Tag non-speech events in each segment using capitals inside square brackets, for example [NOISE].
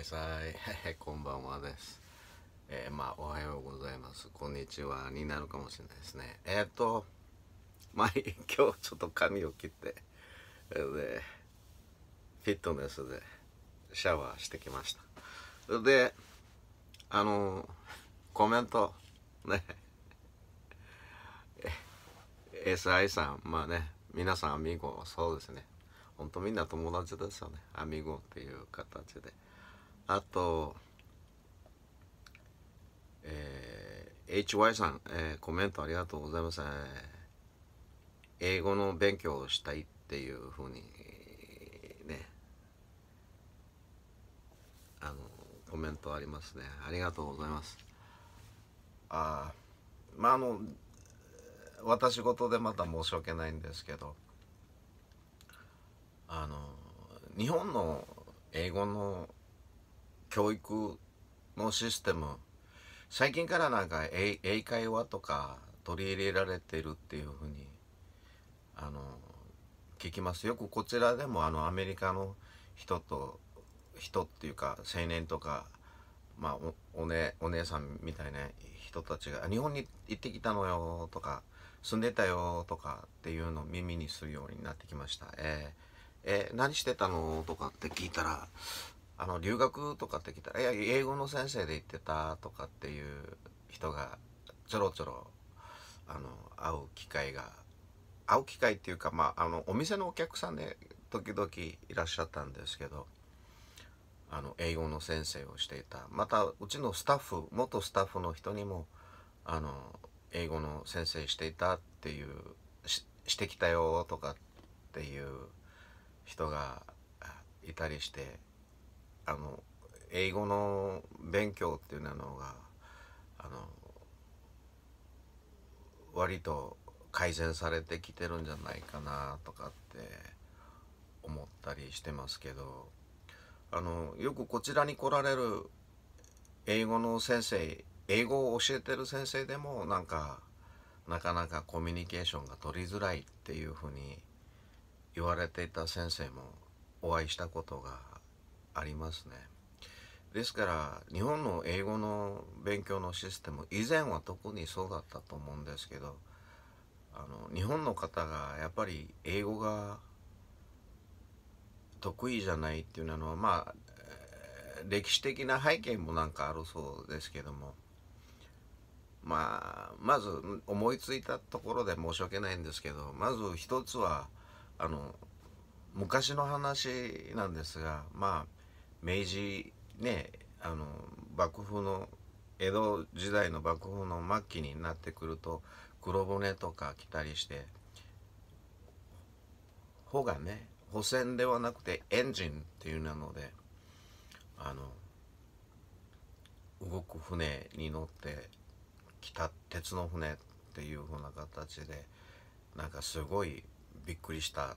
はいさい、こんばんはです。えー、まあ、おはようございます。こんにちはになるかもしれないですね。えっ、ー、と、まあ、今日ちょっと髪を切って、で、フィットネスでシャワーしてきました。で、あの、コメント、ね、え、SI さん、まあね、皆さん、アミゴ、そうですね。本当みんな友達ですよね。アミゴっていう形で。あと、えー、HY さん、えー、コメントありがとうございます。英語の勉強をしたいっていうふうに、ね、あの、コメントありますね。ありがとうございます。あまあ、あの、私事でまた申し訳ないんですけど、あの、日本の英語の教育のシステム最近からなんか英会話とか取り入れられてるっていうふうにあの聞きますよくこちらでもあのアメリカの人と人っていうか青年とかまあおお姉さんみたいな人たちが「日本に行ってきたのよ」とか「住んでたよ」とかっていうのを耳にするようになってきました。えーえー、何してたのとかって聞いたらあの留学とかって来たら「いや英語の先生で行ってた」とかっていう人がちょろちょろあの会う機会が会う機会っていうか、まあ、あのお店のお客さんで時々いらっしゃったんですけどあの英語の先生をしていたまたうちのスタッフ元スタッフの人にもあの英語の先生していたっていうししてきたよとかっていう人がいたりしてあの英語の勉強っていうのがあの割と改善されてきてるんじゃないかなとかって思ったりしてますけどあのよくこちらに来られる英語の先生英語を教えてる先生でもなんかなかなかコミュニケーションが取りづらいっていうふうに言われていた先生もお会いしたことがありますね。ですから日本の英語の勉強のシステム以前は特にそうだったと思うんですけどあの日本の方がやっぱり英語が得意じゃないっていうのはまあ歴史的な背景もなんかあるそうですけどもまあまず思いついたところで申し訳ないんですけどまず一つはあの昔の話なんですがまあ明治ねあの幕府の江戸時代の幕府の末期になってくると黒骨とか着たりして帆がね補線ではなくてエンジンっていうなのであの動く船に乗って来た鉄の船っていうふうな形でなんかすごいびっくりした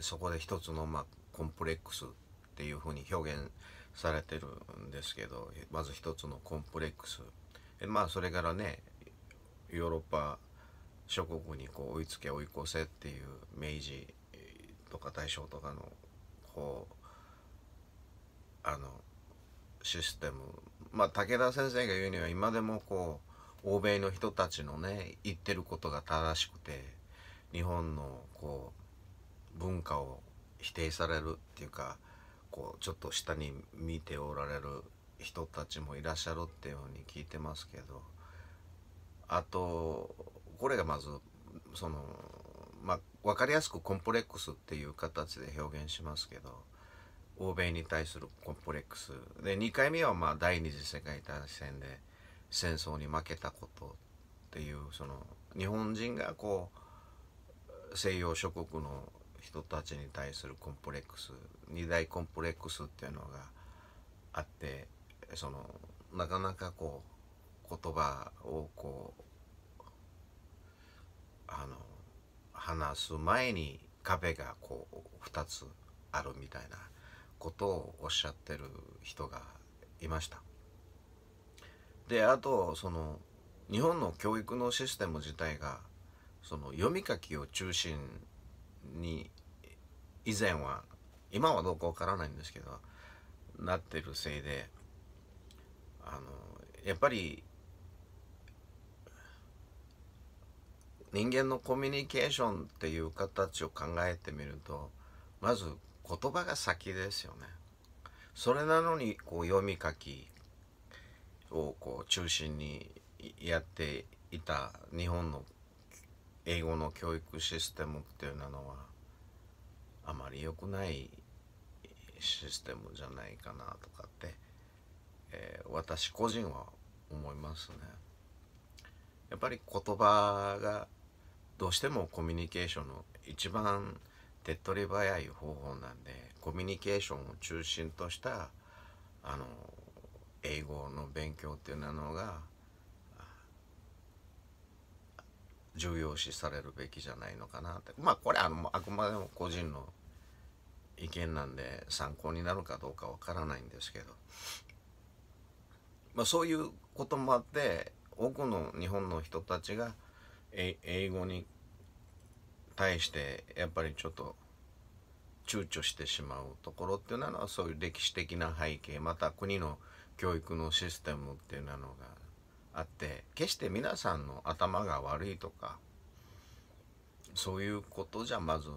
そこで一つのまあコンプレックスっていうふうに表現されてるんですけどまず一つのコンプレックスまあそれからねヨーロッパ諸国にこう追いつけ追い越せっていう明治とか大正とかのこうあのシステムまあ武田先生が言うには今でもこう欧米の人たちのね言ってることが正しくて日本のこう文化を否定されるっていうかこうちょっと下に見ておられる人たちもいらっしゃるっていうふうに聞いてますけどあとこれがまずそのまあ分かりやすくコンプレックスっていう形で表現しますけど欧米に対するコンプレックスで2回目はまあ第二次世界大戦で戦争に負けたことっていうその日本人がこう西洋諸国の人たちに対するコンプレックス二大コンプレックスっていうのがあってそのなかなかこう言葉をこうあの話す前に壁がこう2つあるみたいなことをおっしゃってる人がいました。であとその日本の教育のシステム自体がその読み書きを中心に以前は今はどうかわからないんですけどなってるせいであのやっぱり人間のコミュニケーションっていう形を考えてみるとまず言葉が先ですよね。それなのにこう読み書きをこう中心にやっていた日本の英語の教育システムっていうのはあまり良くないシステムじゃないかなとかって、えー、私個人は思いますね。やっぱり言葉がどうしてもコミュニケーションの一番手っ取り早い方法なんでコミュニケーションを中心としたあの英語の勉強っていうのが重要視されるべきじゃないのかなってまあこれあのあくまでも個人の意見なんで参考になるかどうかわからないんですけど、まあ、そういうこともあって多くの日本の人たちが英語に対してやっぱりちょっと躊躇してしまうところっていうのはそういう歴史的な背景また国の教育のシステムっていうのがあって決して皆さんの頭が悪いとかそういうことじゃまず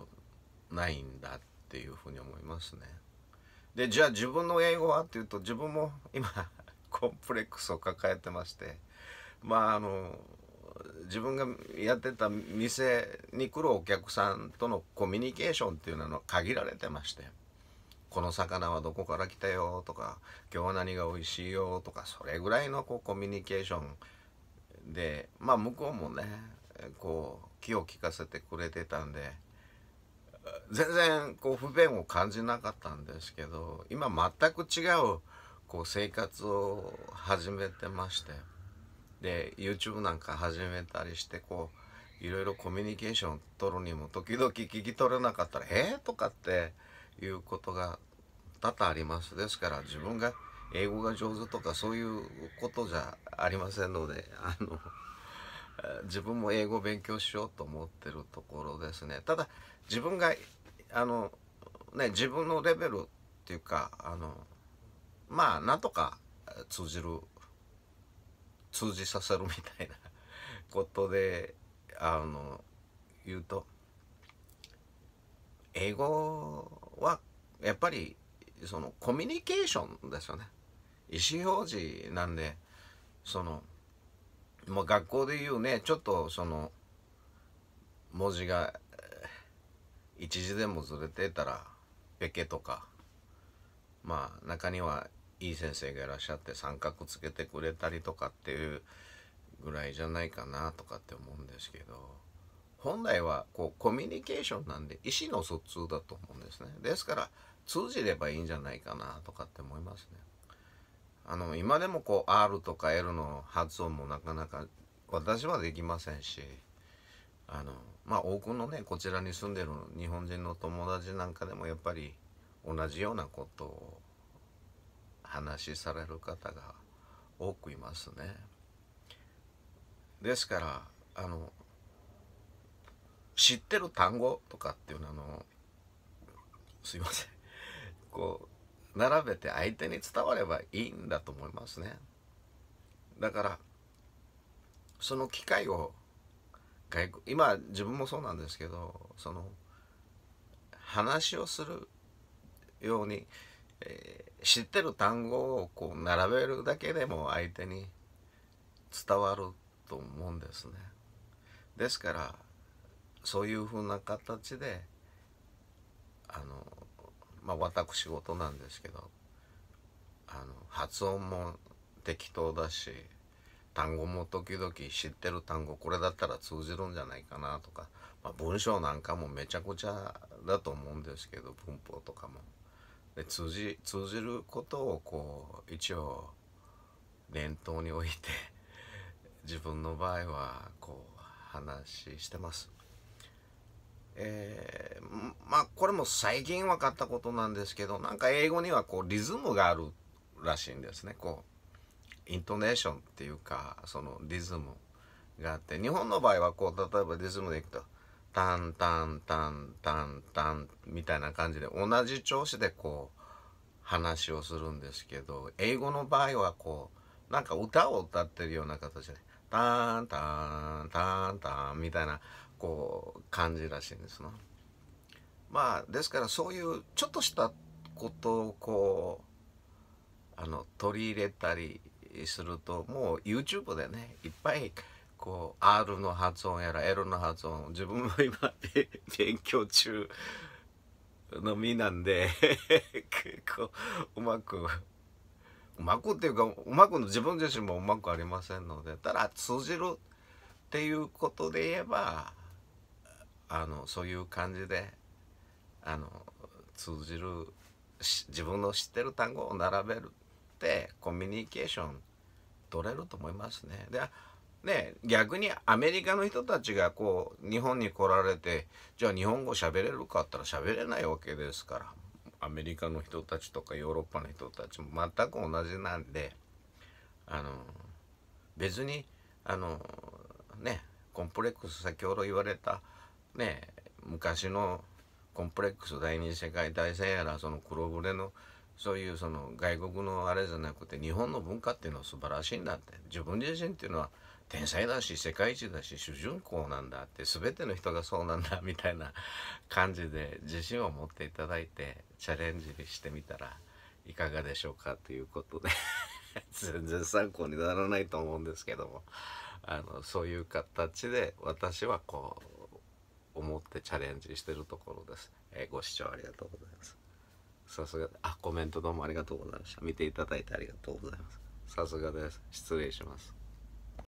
ないんだっていうふうに思いますね。でじゃあ自分の英語はっていうと自分も今 [LAUGHS] コンプレックスを抱えてましてまああの自分がやってた店に来るお客さんとのコミュニケーションっていうのは限られてまして。この魚はどこから来たよとか今日は何が美味しいよとかそれぐらいのこうコミュニケーションでまあ向こうもねこう気を利かせてくれてたんで全然こう不便を感じなかったんですけど今全く違うこう生活を始めてましてで YouTube なんか始めたりしてこういろいろコミュニケーション取るにも時々聞き取れなかったら「えー?」とかっていうことが多々ありますですから自分が英語が上手とかそういうことじゃありませんのであの自分も英語を勉強しようと思ってるところですねただ自分があのね自分のレベルっていうかあのまあなんとか通じる通じさせるみたいな [LAUGHS] ことであの言うと英語はやっぱりそのコミュニケーションですよね意思表示なんでそのもう学校で言うねちょっとその文字が一字でもずれてたらペケとかまあ中にはいい先生がいらっしゃって三角つけてくれたりとかっていうぐらいじゃないかなとかって思うんですけど。本来はこうコミュニケーションなんで意思の疎通だと思うんですねですから通じればいいんじゃないかなとかって思いますねあの今でもこう R とか L の発音もなかなか私はできませんしあのまあ多くのねこちらに住んでる日本人の友達なんかでもやっぱり同じようなことを話しされる方が多くいますねですからあの知ってる単語とかっていうのあのすいませんこう並べて相手に伝わればいいんだと思いますねだからその機会を外国今自分もそうなんですけどその話をするように、えー、知ってる単語をこう並べるだけでも相手に伝わると思うんですねですからそういうふうな形であの、まあ、私事なんですけどあの発音も適当だし単語も時々知ってる単語これだったら通じるんじゃないかなとか、まあ、文章なんかもめちゃくちゃだと思うんですけど文法とかも。で通じ通じることをこう一応念頭に置いて自分の場合はこう話してます。えー、まあこれも最近分かったことなんですけどなんか英語にはこうリズムがあるらしいんですねこうイントネーションっていうかそのリズムがあって日本の場合はこう例えばリズムでいくとタンタンタンタンタンみたいな感じで同じ調子でこう話をするんですけど英語の場合はこうなんか歌を歌ってるような形でタンタンタンタンみたいなこう感じらしいんですな、ね。まあですからそういうちょっとしたことをこうあの取り入れたりするともう YouTube でねいっぱいこう R の発音やら L の発音自分も今勉強中の身なんで結構 [LAUGHS] うまくうまくっていうかうまく自分自身もうまくありませんのでただ通じるっていうことで言えばあのそういう感じであの通じる自分の知ってる単語を並べるってコミュニケーション取れると思いますね。で逆にアメリカの人たちがこう日本に来られてじゃあ日本語喋れるかったら喋れないわけですからアメリカの人たちとかヨーロッパの人たちも全く同じなんであの別にあのねコンプレックス先ほど言われたね昔のコンプレックス第二次世界大戦やらその黒船のそういうその外国のあれじゃなくて日本の文化っていうのは素晴らしいんだって自分自身っていうのは天才だし世界一だし主人公なんだって全ての人がそうなんだ [LAUGHS] みたいな感じで自信を持っていただいてチャレンジしてみたらいかがでしょうかということで [LAUGHS] 全然参考にならないと思うんですけどもあのそういう形で私はこう思ってチャレンジしてるところです、えー、ご視聴ありがとうございますさすがあコメントどうもありがとうございました見ていただいてありがとうございますさすがです失礼します